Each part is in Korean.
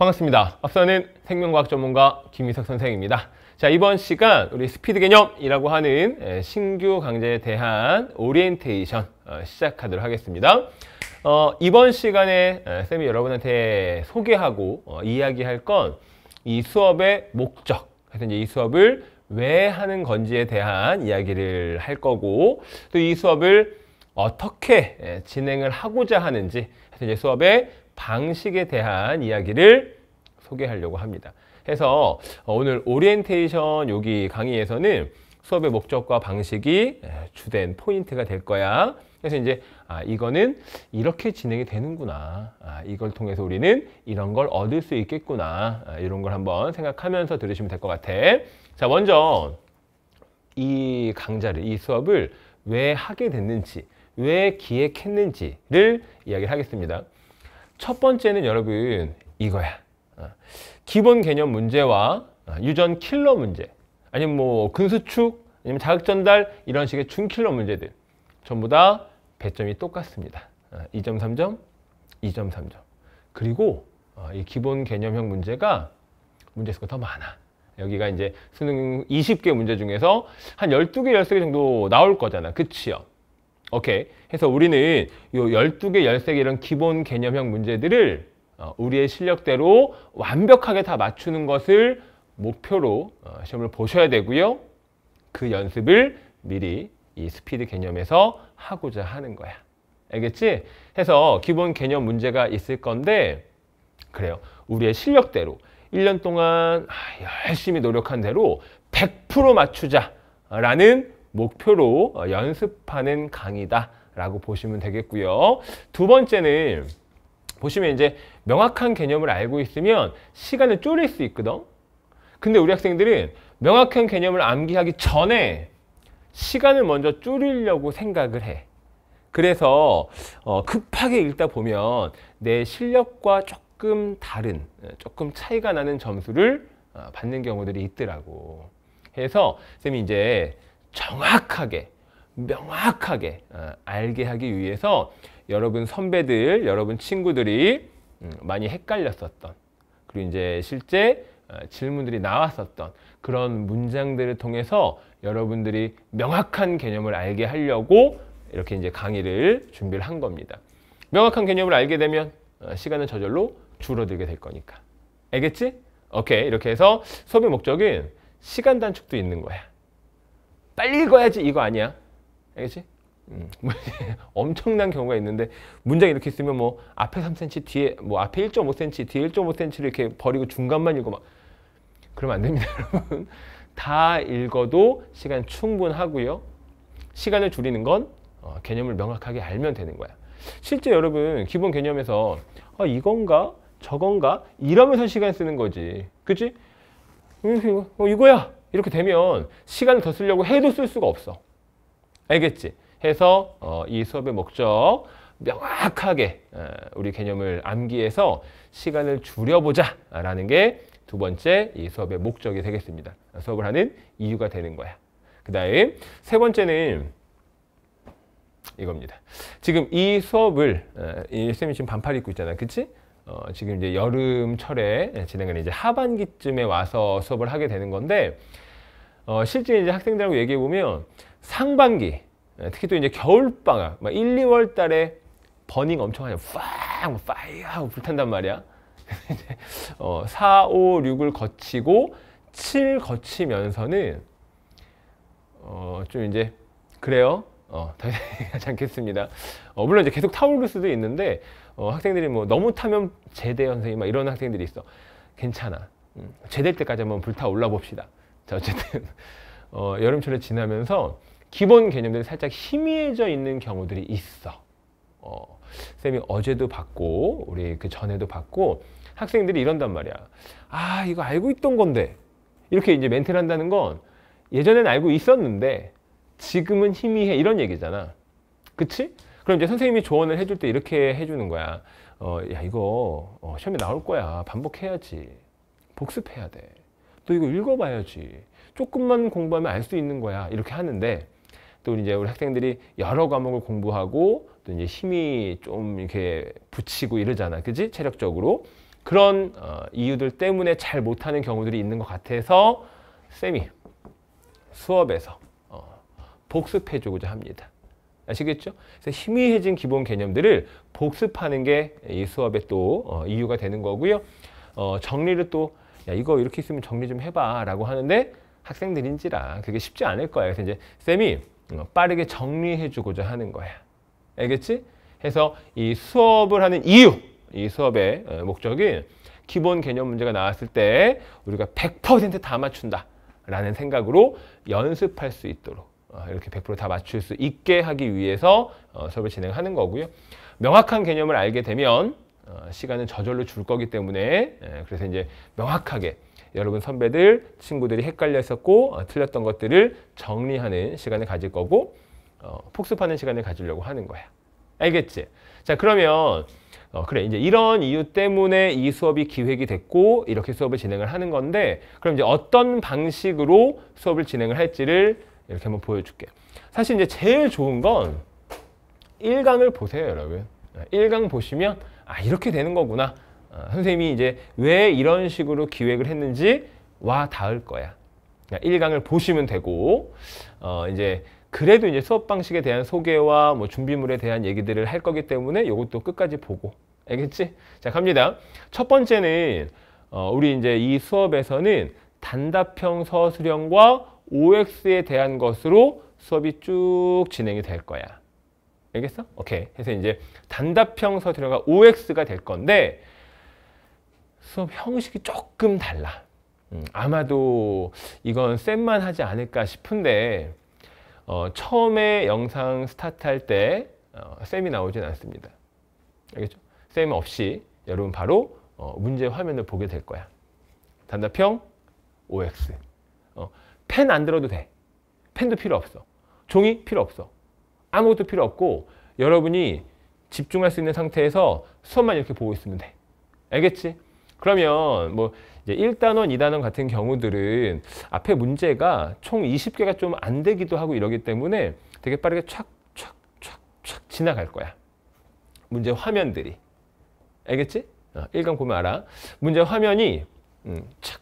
반갑습니다. 앞서는 생명과학 전문가 김희석 선생입니다. 자 이번 시간 우리 스피드 개념이라고 하는 신규 강좌에 대한 오리엔테이션 어, 시작하도록 하겠습니다. 어, 이번 시간에 쌤이 여러분한테 소개하고 어, 이야기할 건 이 수업의 목적, 그래서 이제 이 수업을 왜 하는 건지에 대한 이야기를 할 거고 또 이 수업을 어떻게 진행을 하고자 하는지 그래서 이제 수업의 방식에 대한 이야기를 소개하려고 합니다. 해서 어, 오늘 오리엔테이션 여기 강의에서는 수업의 목적과 방식이 주된 포인트가 될 거야. 그래서 이제 아 이거는 이렇게 진행이 되는구나. 아 이걸 통해서 우리는 이런 걸 얻을 수 있겠구나. 아 이런 걸 한번 생각하면서 들으시면 될 것 같아. 자 먼저 이 강좌를 이 수업을 왜 하게 됐는지 왜 기획했는지를 이야기를 하겠습니다. 첫 번째는 여러분 이거야. 어, 기본 개념 문제와 어, 유전 킬러 문제 아니면 뭐 근수축 아니면 자극전달 이런 식의 중킬러 문제들 전부 다 배점이 똑같습니다. 2점, 어, 3점, 2점, 3점. 그리고 이 기본 개념형 문제가 문제수가 더 많아. 여기가 이제 수능 20개 문제 중에서 한 12개, 13개 정도 나올 거잖아. 그치요? 오케이. 해서 우리는 요 열두 개 열세 개 이런 기본 개념형 문제들을 어, 우리의 실력대로 완벽하게 다 맞추는 것을 목표로 어, 시험을 보셔야 되고요. 그 연습을 미리 이 스피드 개념에서 하고자 하는 거야. 알겠지? 해서 기본 개념 문제가 있을 건데 그래요. 우리의 실력대로 1년 동안 아, 열심히 노력한 대로 100% 맞추자라는 목표로 어, 연습하는 강의다 라고 보시면 되겠고요. 두 번째는 보시면 이제 명확한 개념을 알고 있으면 시간을 쪼일수 있거든. 근데 우리 학생들은 명확한 개념을 암기하기 전에 시간을 먼저 줄이려고 생각을 해. 그래서 어, 급하게 읽다 보면 내 실력과 조금 다른, 어, 조금 차이가 나는 점수를 어, 받는 경우들이 있더라고. 해서 선 쌤이 이제 정확하게 명확하게 어, 알게 하기 위해서 여러분 선배들, 여러분 친구들이 음, 많이 헷갈렸었던 그리고 이제 실제 어, 질문들이 나왔었던 그런 문장들을 통해서 여러분들이 명확한 개념을 알게 하려고 이렇게 이제 강의를 준비를 한 겁니다. 명확한 개념을 알게 되면 어, 시간은 저절로 줄어들게 될 거니까. 알겠지? 오케이. 이렇게 해서 수업의 목적은 시간 단축도 있는 거야. 빨리 읽어야지 이거 아니야. 알겠지? 음. 뭐 엄청난 경우가 있는데 문장 이렇게 있면뭐 앞에 3cm 뒤에 뭐 앞에 1.5cm 뒤에 1.5cm를 이렇게 버리고 중간만 읽고 막 그러면 안 됩니다 여러분 다 읽어도 시간 충분하고요 시간을 줄이는 건 어, 개념을 명확하게 알면 되는 거야 실제 여러분 기본 개념에서 아, 이건가 저건가 이러면서 시간 쓰는 거지 그치? 어, 어 이거야 이렇게 되면 시간을 더 쓰려고 해도 쓸 수가 없어. 알겠지? 해서 어, 이 수업의 목적 명확하게 어, 우리 개념을 암기해서 시간을 줄여보자라는 게 두 번째 이 수업의 목적이 되겠습니다. 수업을 하는 이유가 되는 거야. 그 다음 세 번째는 이겁니다. 지금 이 수업을 어, 이 쌤이 지금 반팔 입고 있잖아. 그치? 어, 지금 이제 여름철에 진행을 이제 하반기쯤에 와서 수업을 하게 되는 건데 어, 실제 이제 학생들하고 얘기해 보면 상반기 예, 특히 또 이제 겨울 방학 막 1, 2월 달에 버닝 엄청 하냐 빵 뭐 파이어 하고 불탄단 말이야. 어, 4, 5, 6을 거치고 7 거치면서는 어, 좀 이제 그래요. 어, 다이어하지 않겠습니다. 어, 물론 이제 계속 타오를 수도 있는데 어, 학생들이 뭐 너무 타면 제대 선생님 막 이런 학생들이 있어. 괜찮아. 음, 제대 때까지 한번 불타올라 봅시다. 자 어쨌든 어, 여름철에 지나면서 기본 개념들이 살짝 희미해져 있는 경우들이 있어. 어, 쌤이 어제도 봤고 우리 그 전에도 봤고 학생들이 이런단 말이야. 아 이거 알고 있던 건데 이렇게 이제 멘트를 한다는 건 예전엔 알고 있었는데 지금은 희미해 이런 얘기잖아 그치? 그럼 이제 선생님이 조언을 해줄 때 이렇게 해주는 거야 어, 야 이거 어, 시험에 나올 거야 반복해야지 복습해야 돼또 이거 읽어봐야지 조금만 공부하면 알 수 있는 거야 이렇게 하는데 또 이제 우리 학생들이 여러 과목을 공부하고 또 이제 힘이 좀 이렇게 붙이고 이러잖아 그지 체력적으로 그런 어, 이유들 때문에 잘 못하는 경우들이 있는 것 같아서 쌤이 수업에서 복습해주고자 합니다. 아시겠죠? 그래서 희미해진 기본 개념들을 복습하는 게 이 수업의 또 어, 이유가 되는 거고요. 어, 정리를 또 야, 이거 이렇게 있으면 정리 좀 해봐 라고 하는데 학생들인지라 그게 쉽지 않을 거야. 그래서 이제 쌤이 어, 빠르게 정리해주고자 하는 거야. 알겠지? 해서 이 수업을 하는 이유, 이 수업의 어, 목적인 기본 개념 문제가 나왔을 때 우리가 100%다 맞춘다라는 생각으로 연습할 수 있도록 어, 이렇게 100%다 맞출 수 있게 하기 위해서 어, 수업을 진행하는 거고요. 명확한 개념을 알게 되면 어, 시간은 저절로 줄 거기 때문에 예, 그래서 이제 명확하게 여러분 선배들, 친구들이 헷갈렸었고 틀렸던 것들을 정리하는 시간을 가질 거고 폭습하는 시간을 가지려고 하는 거야. 알겠지? 자 그러면 어, 그래 이제 이런 이유 때문에 이 수업이 기획이 됐고 이렇게 수업을 진행을 하는 건데 그럼 이제 어떤 방식으로 수업을 진행을 할지를 이렇게 한번 보여줄게. 사실 이제 제일 좋은 건 1강을 보세요, 여러분. 1강 아, 보시면 아 이렇게 되는 거구나. 아, 선생님이 이제 왜 이런 식으로 기획을 했는지 와 닿을 거야. 1강을 그러니까 보시면 되고 어 이제 그래도 이제 수업 방식에 대한 소개와 뭐 준비물에 대한 얘기들을 할 거기 때문에 이것도 끝까지 보고 알겠지? 자 갑니다. 첫 번째는 어, 우리 이제 이 수업에서는 단답형 서술형과 OX에 대한 것으로 수업이 쭉 진행이 될 거야. 알겠어? 오케이. 해서 이제 단답형 서술형가 OX가 될 건데 수업 형식이 조금 달라. 음, 아마도 이건 쌤만 하지 않을까 싶은데 어, 처음에 영상 스타트할 때 어, 쌤이 나오진 않습니다. 알겠죠? 쌤 없이 여러분 바로 어, 문제 화면을 보게 될 거야. 단답형 OX. 펜안 들어도 돼. 펜도 필요 없어. 종이 필요 없어. 아무것도 필요 없고 여러분이 집중할 수 있는 상태에서 수업만 이렇게 보고 있으면 돼. 알겠지? 그러면 뭐 이제 1단원, 2단원 같은 경우들은 앞에 문제가 총 20개가 좀 안 되기도 하고 이러기 때문에 되게 빠르게 촥, 촥, 촥, 촥 지나갈 거야. 문제 화면들이. 알겠지? 어, 1강 보면 알아. 문제 화면이 음, 착,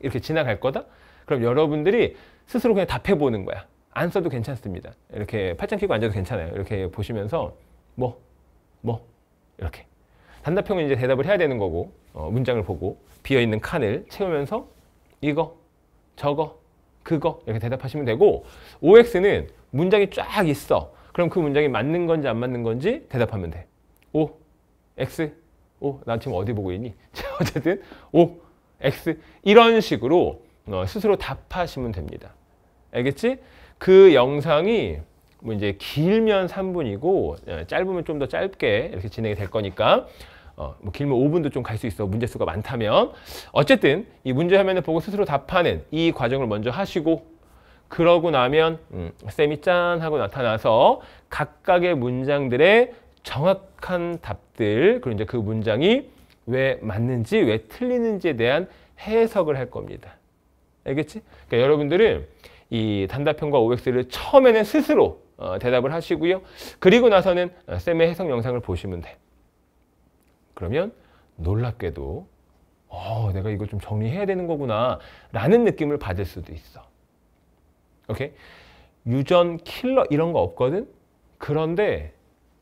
이렇게 지나갈 거다? 그럼 여러분들이 스스로 그냥 답해보는 거야. 안 써도 괜찮습니다. 이렇게 팔짱 끼고 앉아도 괜찮아요. 이렇게 보시면서 뭐, 뭐 이렇게. 단답형은 이제 대답을 해야 되는 거고 어, 문장을 보고 비어있는 칸을 채우면서 이거, 저거, 그거 이렇게 대답하시면 되고 OX는 문장이 쫙 있어. 그럼 그 문장이 맞는 건지 안 맞는 건지 대답하면 돼. O, X, O, 나 지금 어디 보고 있니? 어쨌든 O, X 이런 식으로 어, 스스로 답하시면 됩니다. 알겠지? 그 영상이 뭐 이제 길면 3분이고 어, 짧으면 좀 더 짧게 이렇게 진행이 될 거니까 어, 뭐 길면 5분도 좀 갈 수 있어 문제수가 많다면 어쨌든 이 문제 화면을 보고 스스로 답하는 이 과정을 먼저 하시고 그러고 나면 음, 쌤이 짠 하고 나타나서 각각의 문장들의 정확한 답들 그리고 이제 그 문장이 왜 맞는지 왜 틀리는지에 대한 해석을 할 겁니다. 알겠지? 그러니까 여러분들은 이 단답형과 OX를 처음에는 스스로 어, 대답을 하시고요. 그리고 나서는 어, 쌤의 해석 영상을 보시면 돼. 그러면 놀랍게도 어, 내가 이거 좀 정리해야 되는 거구나 라는 느낌을 받을 수도 있어. 오케이? 유전, 킬러 이런 거 없거든? 그런데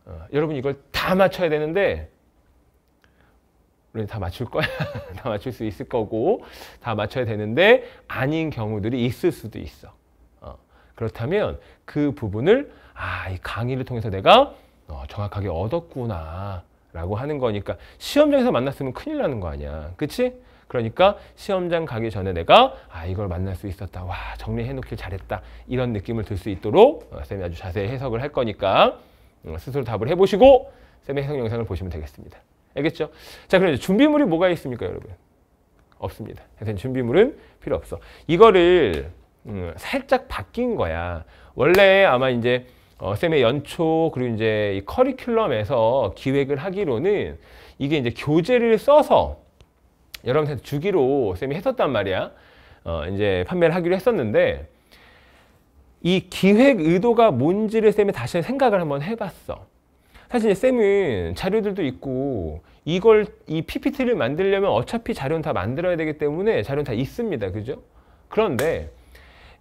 어, 여러분 이걸 다 맞춰야 되는데 우리는 다 맞출 거야. 다 맞출 수 있을 거고 다 맞춰야 되는데 아닌 경우들이 있을 수도 있어. 어. 그렇다면 그 부분을 아, 이 강의를 통해서 내가 어, 정확하게 얻었구나 라고 하는 거니까 시험장에서 만났으면 큰일 나는 거 아니야. 그치? 그러니까 시험장 가기 전에 내가 아 이걸 만날 수 있었다. 와 정리해 놓길 잘했다. 이런 느낌을 들 수 있도록 어, 쌤이 아주 자세히 해석을 할 거니까 어, 스스로 답을 해보시고 쌤의 해석 영상을 보시면 되겠습니다. 알겠죠? 자, 그럼 준비물이 뭐가 있습니까, 여러분? 없습니다. 그래서 준비물은 필요 없어. 이거를 음, 살짝 바뀐 거야. 원래 아마 이제 어, 쌤의 연초 그리고 이제 커리큘럼에서 기획을 하기로는 이게 이제 교재를 써서 여러분한테 주기로 쌤이 했었단 말이야. 어, 이제 판매를 하기로 했었는데 이 기획 의도가 뭔지를 쌤이 다시 생각을 한번 해봤어. 사실 쌤은 자료들도 있고 이걸 이 PPT를 만들려면 어차피 자료는 다 만들어야 되기 때문에 자료는 다 있습니다. 그죠? 그런데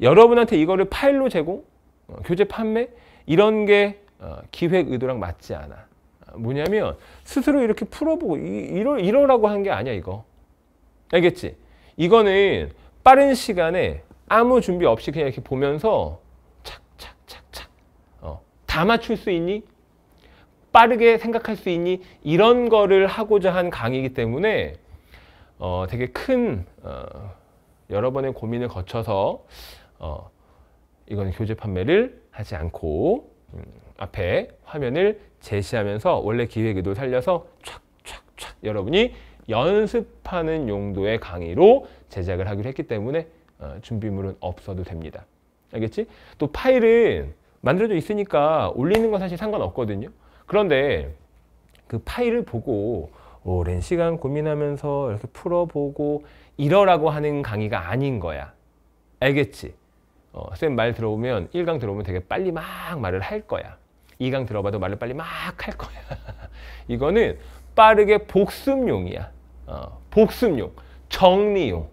여러분한테 이거를 파일로 제공, 어, 교재 판매 이런 게 어, 기획 의도랑 맞지 않아. 어, 뭐냐면 스스로 이렇게 풀어보고 이러, 이러라고 한 게 아니야 이거. 알겠지? 이거는 빠른 시간에 아무 준비 없이 그냥 이렇게 보면서 착착착착 어, 다 맞출 수 있니? 빠르게 생각할 수 있니? 이런 거를 하고자 한 강의이기 때문에 어, 되게 큰 어, 여러 번의 고민을 거쳐서 어, 이건 교재 판매를 하지 않고 음, 앞에 화면을 제시하면서 원래 기획의도 살려서 촥 촥 촥 여러분이 연습하는 용도의 강의로 제작을 하기로 했기 때문에 어, 준비물은 없어도 됩니다. 알겠지? 또 파일은 만들어져 있으니까 올리는 건 사실 상관없거든요. 그런데 그 파일을 보고 오랜 시간 고민하면서 이렇게 풀어보고 이러라고 하는 강의가 아닌 거야. 알겠지? 어, 선생님 말 들어오면 1강 들어오면 되게 빨리 막 말을 할 거야. 2강 들어봐도 말을 빨리 막 할 거야. 이거는 빠르게 복습용이야. 어, 복습용, 정리용.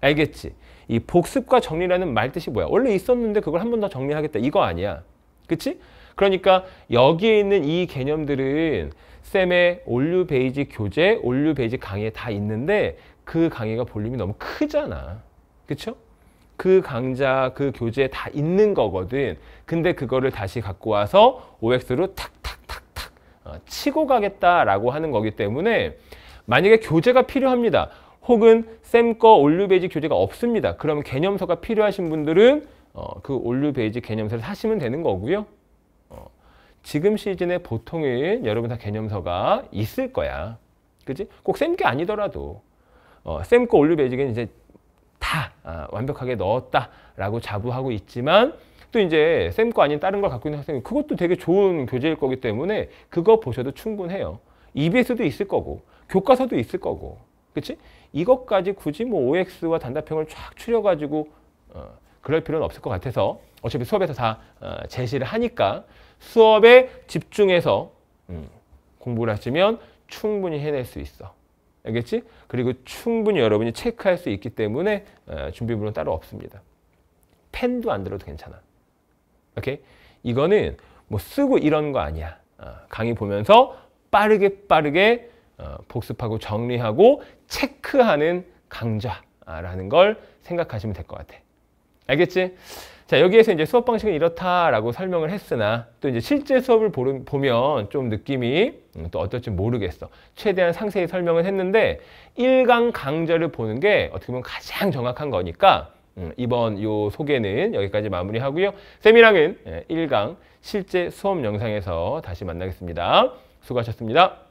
알겠지? 이 복습과 정리라는 말 뜻이 뭐야? 원래 있었는데 그걸 한 번 더 정리하겠다. 이거 아니야. 그치? 그러니까 여기에 있는 이 개념들은 쌤의 올류 베이지 교재, 올류 베이지 강의에 다 있는데 그 강의가 볼륨이 너무 크잖아. 그쵸? 그 강좌, 그 교재에 다 있는 거거든. 근데 그거를 다시 갖고 와서 OX로 탁탁탁탁 어, 치고 가겠다라고 하는 거기 때문에 만약에 교재가 필요합니다. 혹은 쌤거 올류 베이지 교재가 없습니다. 그러면 개념서가 필요하신 분들은 어, 그 올류 베이지 개념서를 사시면 되는 거고요. 지금 시즌에 보통은 여러분 다 개념서가 있을 거야. 그지? 꼭쌤 게 아니더라도 어, 쌤꺼 올류베이직은 이제 다 아, 완벽하게 넣었다라고 자부하고 있지만 또 이제 쌤꺼 아닌 다른 걸 갖고 있는 학생이 그것도 되게 좋은 교재일 거기 때문에 그거 보셔도 충분해요. EBS도 있을 거고 교과서도 있을 거고 그치? 이것까지 굳이 뭐 OX와 단답형을 쫙 추려가지고 어, 그럴 필요는 없을 것 같아서 어차피 수업에서 다 어, 제시를 하니까 수업에 집중해서 음, 공부를 하시면 충분히 해낼 수 있어. 알겠지? 그리고 충분히 여러분이 체크할 수 있기 때문에 어, 준비물은 따로 없습니다. 펜도 안 들어도 괜찮아. 오케이? 이거는 뭐 쓰고 이런 거 아니야. 어, 강의 보면서 빠르게 빠르게 어, 복습하고 정리하고 체크하는 강좌라는 걸 생각하시면 될 것 같아. 알겠지? 자 여기에서 이제 수업 방식은 이렇다라고 설명을 했으나 또 이제 실제 수업을 보름, 보면 좀 느낌이 음, 또 어떨지 모르겠어 최대한 상세히 설명을 했는데 일강 강좌를 보는 게 어떻게 보면 가장 정확한 거니까 음, 이번 요 소개는 여기까지 마무리하고요 세미랑은 예, 일강 실제 수업 영상에서 다시 만나겠습니다 수고하셨습니다